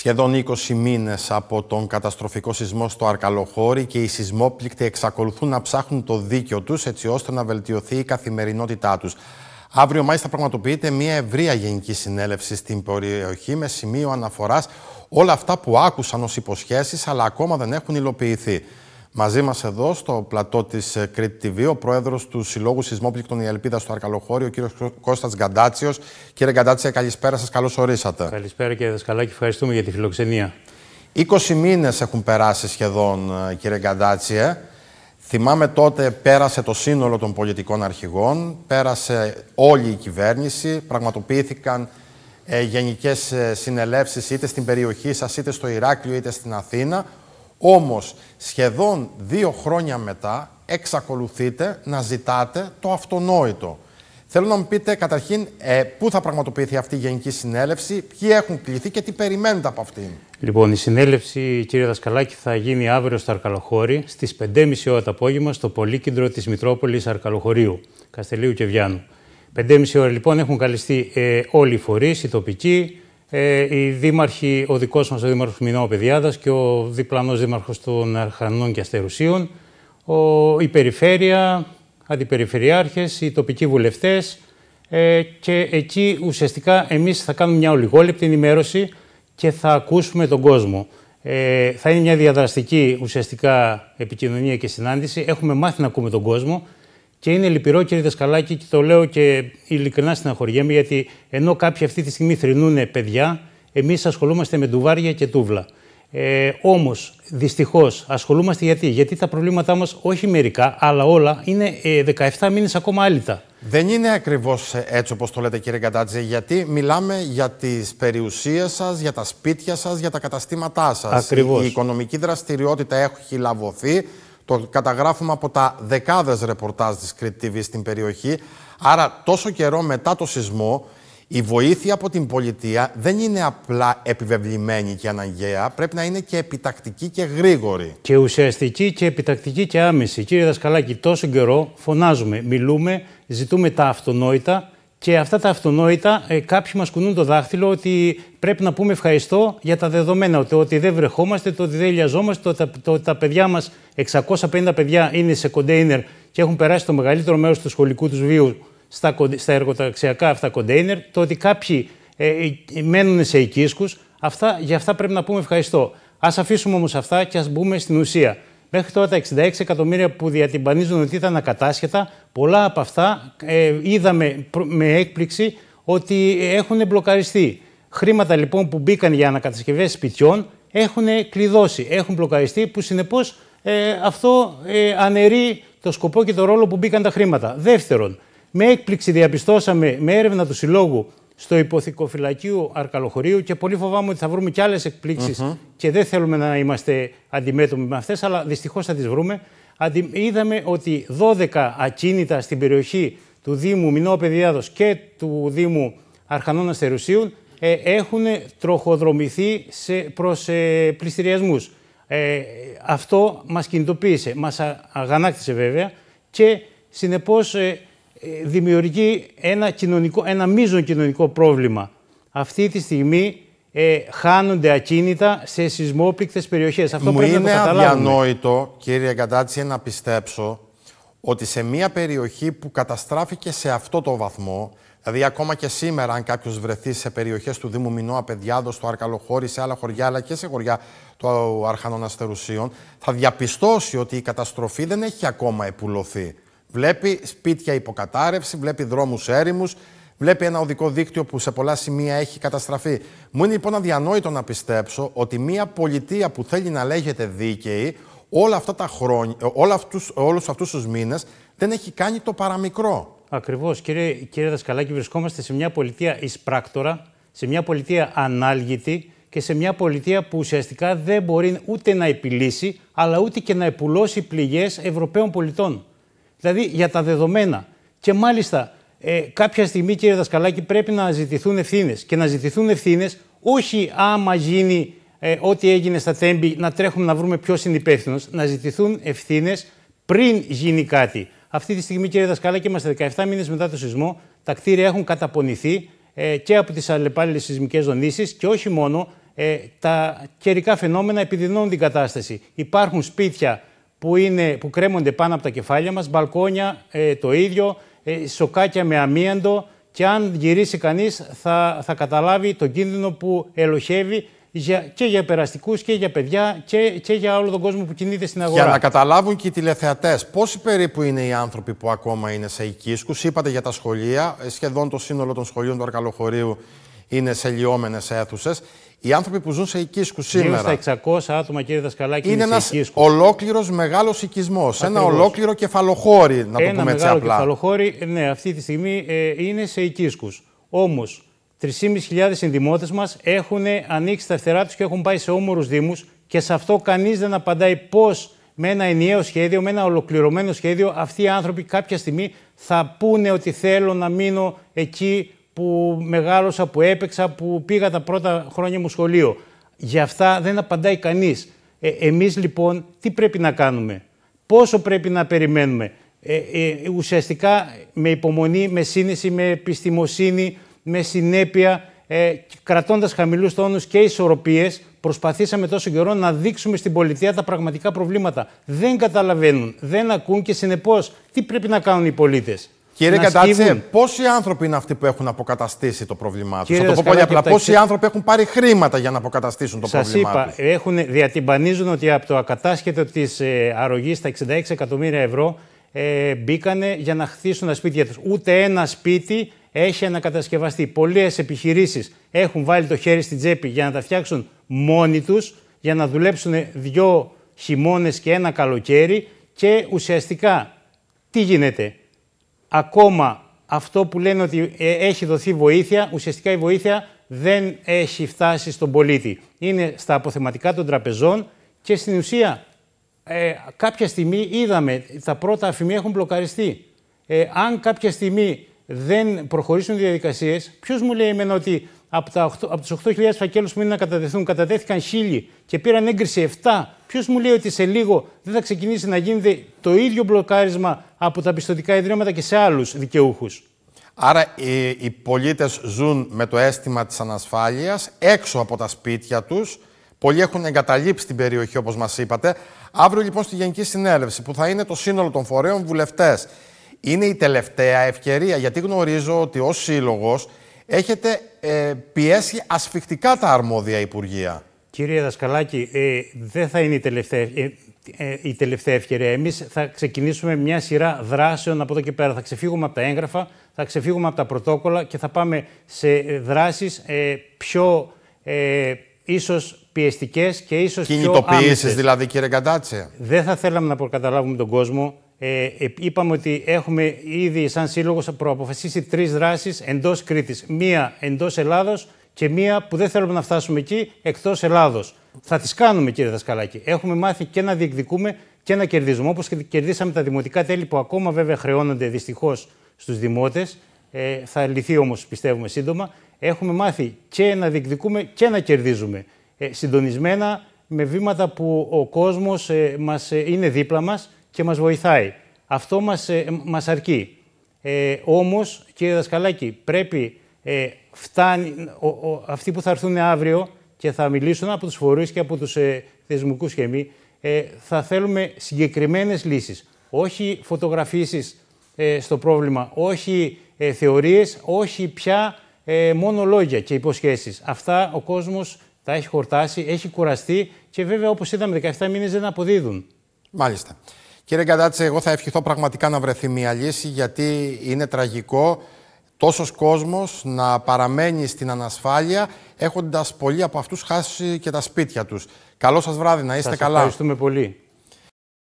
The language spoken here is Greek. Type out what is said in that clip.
Σχεδόν 20 μήνες από τον καταστροφικό σεισμό στο Αρκαλοχώρι και οι σεισμόπληκτοι εξακολουθούν να ψάχνουν το δίκιο τους έτσι ώστε να βελτιωθεί η καθημερινότητά τους. Αύριο μάλιστα πραγματοποιείται μια ευρεία γενική συνέλευση στην περιοχή με σημείο αναφοράς όλα αυτά που άκουσαν ως υποσχέσεις αλλά ακόμα δεν έχουν υλοποιηθεί. Μαζί μας εδώ, στο πλατό της Crete TV, ο πρόεδρος του Συλλόγου Σεισμόπληκτων Η Ελπίδα στο Αρκαλοχώριο, ο κύριος Κώστας Γκαντάτσιος. Κύριε Γκαντάτσια, καλησπέρα σας. Καλώς ορίσατε. Καλησπέρα, κύριε Δασκαλάκη. Ευχαριστούμε για τη φιλοξενία. 20 μήνες έχουν περάσει σχεδόν, ε, κύριε Γκαντάτσια. Θυμάμαι τότε πέρασε το σύνολο των πολιτικών αρχηγών, πέρασε όλη η κυβέρνηση, πραγματοποιήθηκαν ε, γενικές ε, συνελεύσεις είτε στην περιοχή σας, είτε στο Ηράκλειο, είτε στην Αθήνα. Όμως σχεδόν δύο χρόνια μετά εξακολουθείτε να ζητάτε το αυτονόητο. Θέλω να μου πείτε καταρχήν ε, πού θα πραγματοποιηθεί αυτή η Γενική Συνέλευση, ποιοι έχουν κληθεί και τι περιμένετε από αυτήν. Λοιπόν, η συνέλευση, κύριε Δασκαλάκη, θα γίνει αύριο στο Αρκαλοχώρι στις 5.30 ώρα το απόγευμα στο Πολύκεντρο της Μητρόπολης Αρκαλοχωρίου, Καστελίου και Βιάνου. 5.30 ώρα λοιπόν έχουν καλυστεί ε, όλοι οι φορείς, οι τοπικοί, ε, οι δήμαρχοι, ο δικός μας ο δήμαρχος Μινάου Παιδιάδας και ο διπλανός δήμαρχος των Αρχανών και Αστερουσίων, ο, η περιφέρεια, αντιπεριφερειάρχες, οι τοπικοί βουλευτές ε, και εκεί ουσιαστικά εμείς θα κάνουμε μια ολιγόλεπτη ενημέρωση και θα ακούσουμε τον κόσμο. Ε, θα είναι μια διαδραστική ουσιαστικά επικοινωνία και συνάντηση. Έχουμε μάθει να ακούμε τον κόσμο και είναι λυπηρό, κύριε Δεσκαλάκη και το λέω και ειλικρινά στεναχωριέμαι, γιατί ενώ κάποιοι αυτή τη στιγμή θρυνούν παιδιά, εμείς ασχολούμαστε με ντουβάρια και τούβλα. Ε, Όμως, δυστυχώς, ασχολούμαστε γιατί. Γιατί τα προβλήματά μας, όχι μερικά, αλλά όλα, είναι 17 ε, μήνες ακόμα άλυτα. Δεν είναι ακριβώς ε, έτσι όπως το λέτε, κύριε Καντάτζη, γιατί μιλάμε για τις περιουσίες σας, για τα σπίτια σας, για τα καταστήματά σας. Ακριβώς. Η οικονομική δραστηριότητα έχει λαβωθεί. Το καταγράφουμε από τα δεκάδες ρεπορτάζ της Crete στην περιοχή. Άρα τόσο καιρό μετά το σεισμό η βοήθεια από την πολιτεία δεν είναι απλά επιβεβλημένη και αναγκαία, πρέπει να είναι και επιτακτική και γρήγορη. Και ουσιαστική και επιτακτική και άμεση. Κύριε Δασκαλάκη, τόσο καιρό φωνάζουμε, μιλούμε, ζητούμε τα αυτονόητα και αυτά τα αυτονόητα, ε, κάποιοι μας κουνούν το δάχτυλο ότι πρέπει να πούμε ευχαριστώ για τα δεδομένα. ότι ότι δεν βρεχόμαστε, το ότι δεν ελιαζόμαστε, το, το, τα παιδιά μας, 650 παιδιά είναι σε κοντέινερ και έχουν περάσει το μεγαλύτερο μέρος του σχολικού τους βίου στα, στα εργοταξιακά αυτά κοντέινερ. Το ότι κάποιοι ε, ε μένουν σε οικίσκους, αυτά, για αυτά πρέπει να πούμε ευχαριστώ. Ας αφήσουμε όμως αυτά και ας μπούμε στην ουσία. Μέχρι τώρα τα 66 εκατομμύρια που διατυμπανίζουν ότι ήταν ακατάσχετα, πολλά από αυτά ε, είδαμε με έκπληξη ότι έχουν μπλοκαριστεί. Χρήματα λοιπόν που μπήκαν για ανακατασκευές σπιτιών έχουν κλειδώσει, έχουν μπλοκαριστεί, που συνεπώς ε, αυτό ε, αναιρεί το σκοπό και το ρόλο που μπήκαν τα χρήματα. Δεύτερον, με έκπληξη διαπιστώσαμε με έρευνα του Συλλόγου στο υποθυκοφυλακείο Αρκαλοχωρίου και πολύ φοβάμαι ότι θα βρούμε και άλλες εκπλήξεις και δεν θέλουμε να είμαστε αντιμέτωποι με αυτές, αλλά δυστυχώς θα τις βρούμε. Είδαμε ότι 12 ακίνητα στην περιοχή του Δήμου Μινό και του Δήμου Αρχανών Αστερουσίων ε, έχουν τροχοδρομηθεί σε, προς ε, ε, αυτό μας κινητοποίησε, μας αγανάκτησε βέβαια και συνεπώς ε, δημιουργεί ένα, κοινωνικό, ένα μείζον κοινωνικό πρόβλημα. Αυτή τη στιγμή ε, χάνονται ακίνητα σε σεισμόπληκτες περιοχές. Αυτό Μου είναι αδιανόητο, κύριε Γκαντάτση, να πιστέψω ότι σε μια περιοχή που καταστράφηκε σε αυτό το βαθμό, δηλαδή ακόμα και σήμερα αν κάποιος βρεθεί σε περιοχές του Δήμου Μινώα, Παιδιάδος, στο Αρκαλοχώρη, σε άλλα χωριά, αλλά και σε χωριά του Αρχανών Αστερουσίων, θα διαπιστώσει ότι η καταστροφή δεν έχει ακόμα επουλωθεί. Βλέπει σπίτια υποκατάρρευση, βλέπει δρόμους έρημους, βλέπει ένα οδικό δίκτυο που σε πολλά σημεία έχει καταστραφεί. Μου είναι λοιπόν αδιανόητο να πιστέψω ότι μια πολιτεία που θέλει να λέγεται δίκαιη όλα αυτά τα χρόνια, όλα αυτούς, όλους αυτούς τους μήνες δεν έχει κάνει το παραμικρό. Ακριβώς. Κύριε, κύριε Δασκαλάκη, βρισκόμαστε σε μια πολιτεία εισπράκτορα, σε μια πολιτεία ανάλγητη και σε μια πολιτεία που ουσιαστικά δεν μπορεί ούτε να επιλύσει, αλλά ούτε και να επουλώσει πληγές Ευρωπαίων πολιτών. Δηλαδή για τα δεδομένα. Και μάλιστα ε, κάποια στιγμή, κύριε Δασκαλάκη, πρέπει να ζητηθούν ευθύνες. Και να ζητηθούν ευθύνες όχι άμα γίνει ε, ό,τι έγινε στα Τέμπη, να τρέχουμε να βρούμε ποιος είναι υπεύθυνος. Να ζητηθούν ευθύνες πριν γίνει κάτι. Αυτή τη στιγμή, κύριε Δασκαλάκη, είμαστε 17 μήνες μετά το σεισμό. Τα κτίρια έχουν καταπονηθεί ε, και από τις αλλεπάλληλες σεισμικές δονήσεις και όχι μόνο. Ε, τα καιρικά φαινόμενα επιδεινώνουν την κατάσταση. Υπάρχουν σπίτια που, είναι, που κρέμονται πάνω από τα κεφάλια μας, μπαλκόνια ε, το ίδιο, ε, σοκάκια με αμίαντο και αν γυρίσει κανείς θα, θα καταλάβει τον κίνδυνο που ελοχεύει για, και για περαστικούς και για παιδιά και, και για όλο τον κόσμο που κινείται στην αγορά. Για να καταλάβουν και οι τηλεθεατές, πόσοι περίπου είναι οι άνθρωποι που ακόμα είναι σε οικίσκους, είπατε για τα σχολεία, ε, σχεδόν το σύνολο των σχολείων του Αρκαλοχωρίου είναι σε λιώμενες αίθουσες. Οι άνθρωποι που ζουν σε οικίσκους σήμερα. Γύρω στα 600 άτομα, κύριε Δασκαλάκη, είναι ένα ολόκληρος μεγάλος οικισμός. Ένα ολόκληρο κεφαλοχώρι, να το πούμε έτσι απλά. Ένα κεφαλοχώρι, ναι, αυτή τη στιγμή ε, είναι σε οικίσκους. Όμως, 3.500 συνδημότες μας έχουν ανοίξει τα φτερά τους και έχουν πάει σε όμορους Δήμους και σε αυτό κανείς δεν απαντάει πώς με ένα ενιαίο σχέδιο, με ένα ολοκληρωμένο σχέδιο, αυτοί οι άνθρωποι κάποια στιγμή θα πούνε ότι θέλω να μείνω εκεί που μεγάλωσα, που έπαιξα, που πήγα τα πρώτα χρόνια μου σχολείο. Για αυτά δεν απαντάει κανείς. Ε, εμείς λοιπόν τι πρέπει να κάνουμε, πόσο πρέπει να περιμένουμε. Ε, ε, ουσιαστικά με υπομονή, με σύνεση, με επιστημοσύνη, με συνέπεια, ε, κρατώντας χαμηλούς τόνους και ισορροπίες, προσπαθήσαμε τόσο καιρό να δείξουμε στην πολιτεία τα πραγματικά προβλήματα. Δεν καταλαβαίνουν, δεν ακούν και συνεπώς τι πρέπει να κάνουν οι πολίτες. Κύριε Κατάτσε, πόσοι άνθρωποι είναι αυτοί που έχουν αποκαταστήσει το πρόβλημά τους. Θα το πω πολύ απλά. Πόσοι άνθρωποι έχουν πάρει χρήματα για να αποκαταστήσουν το πρόβλημά του. Σα είπα, έχουν, διατυμπανίζουν ότι από το ακατάσχετο της ε, αρρωγής στα 66 εκατομμύρια ευρώ ε, μπήκανε για να χτίσουν τα σπίτια τους. Ούτε ένα σπίτι έχει ανακατασκευαστεί. Πολλές επιχειρήσεις έχουν βάλει το χέρι στην τσέπη για να τα φτιάξουν μόνοι τους, για να δουλέψουν δύο χειμώνες και ένα καλοκαίρι και ουσιαστικά τι γίνεται ακόμα αυτό που λένε ότι ε, έχει δοθεί βοήθεια, ουσιαστικά η βοήθεια δεν έχει φτάσει στον πολίτη. Είναι στα αποθεματικά των τραπεζών και στην ουσία ε, κάποια στιγμή είδαμε τα πρώτα αφημεία έχουν μπλοκαριστεί. Ε, αν κάποια στιγμή δεν προχωρήσουν οι διαδικασίες, ποιος μου λέει εμένα ότι από, τα από τους 8.000 φακέλους που είναι να κατατεθούν, κατατέθηκαν 1.000 και πήραν έγκριση 7 Ποιος μου λέει ότι σε λίγο δεν θα ξεκινήσει να γίνεται το ίδιο μπλοκάρισμα από τα πιστοτικά ιδρύματα και σε άλλους δικαιούχους. Άρα οι, ε, οι πολίτες ζουν με το αίσθημα της ανασφάλειας, έξω από τα σπίτια τους, Πολλοί έχουν εγκαταλείψει την περιοχή όπως μας είπατε. Αύριο λοιπόν στη Γενική Συνέλευση που θα είναι το σύνολο των φορέων βουλευτές. Είναι η τελευταία ευκαιρία γιατί γνωρίζω ότι ως σύλλογος έχετε ε, πιέσει ασφιχτικά τα αρμόδια Υπουργεία. Κύριε Δασκαλάκη, ε, δεν θα είναι η τελευταία, ε, ε, η τελευταία ευκαιρία. Εμείς θα ξεκινήσουμε μια σειρά δράσεων από εδώ και πέρα. Θα ξεφύγουμε από τα έγγραφα, θα ξεφύγουμε από τα πρωτόκολλα και θα πάμε σε ε, δράσεις πιο ίσως πιεστικές και ίσως πιο άμεσες. δηλαδή κύριε Καντάτσε. Δεν θα θέλαμε να προκαταλάβουμε τον κόσμο. Ε, είπαμε ότι έχουμε ήδη σαν σύλλογος προαποφασίσει τρεις δράσεις εντός Κρήτης. Μία εντός Ελλάδος, και μία που δεν θέλουμε να φτάσουμε εκεί εκτός Ελλάδος. Θα τις κάνουμε, κύριε Δασκαλάκη. Έχουμε μάθει και να διεκδικούμε και να κερδίζουμε. Όπως κερδίσαμε τα δημοτικά τέλη που ακόμα βέβαια χρεώνονται δυστυχώς στους δημότες. Ε, θα λυθεί όμως, πιστεύουμε, σύντομα. Έχουμε μάθει και να διεκδικούμε και να κερδίζουμε. Ε, συντονισμένα με βήματα που ο κόσμος ε, ε, είναι δίπλα μας και μας βοηθάει. Αυτό μας μας αρκεί. Ε, Όμως, κύριε Δασκαλάκη, πρέπει ε, φτάνει, ο, ο, αυτοί που θα έρθουν αύριο και θα μιλήσουν από τους φορείς και από τους ε, θεσμικούς και εμείς, ε, θα θέλουμε συγκεκριμένες λύσεις. Όχι φωτογραφίσεις ε, στο πρόβλημα, όχι ε, θεωρίες, όχι πια ε, μόνο λόγια και υποσχέσεις. Αυτά ο κόσμος τα έχει χορτάσει, έχει κουραστεί και βέβαια όπως είδαμε 17 μήνες δεν αποδίδουν. Μάλιστα. Κύριε Γκαντάτσε, εγώ θα ευχηθώ πραγματικά να βρεθεί μια λύση γιατί είναι τραγικό τόσος κόσμος να παραμένει στην ανασφάλεια έχοντας πολλοί από αυτούς χάσει και τα σπίτια τους. Καλό σας βράδυ, να είστε καλά. Σας ευχαριστούμε πολύ.